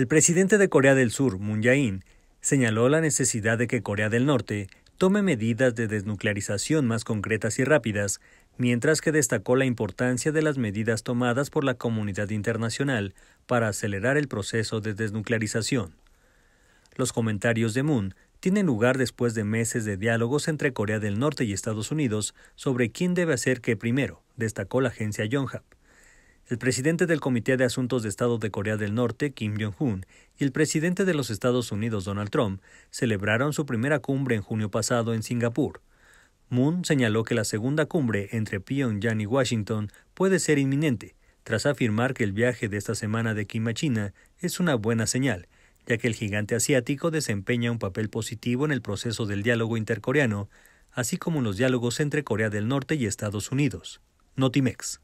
El presidente de Corea del Sur, Moon Jae-in, señaló la necesidad de que Corea del Norte tome medidas de desnuclearización más concretas y rápidas, mientras que destacó la importancia de las medidas tomadas por la comunidad internacional para acelerar el proceso de desnuclearización. Los comentarios de Moon tienen lugar después de meses de diálogos entre Corea del Norte y Estados Unidos sobre quién debe hacer qué primero, destacó la agencia Yonhap. El presidente del Comité de Asuntos de Estado de Corea del Norte, Kim Jong-un, y el presidente de los Estados Unidos, Donald Trump, celebraron su primera cumbre en junio pasado en Singapur. Moon señaló que la segunda cumbre entre Pyongyang y Washington puede ser inminente, tras afirmar que el viaje de esta semana de Kim a China es una buena señal, ya que el gigante asiático desempeña un papel positivo en el proceso del diálogo intercoreano, así como en los diálogos entre Corea del Norte y Estados Unidos. Notimex.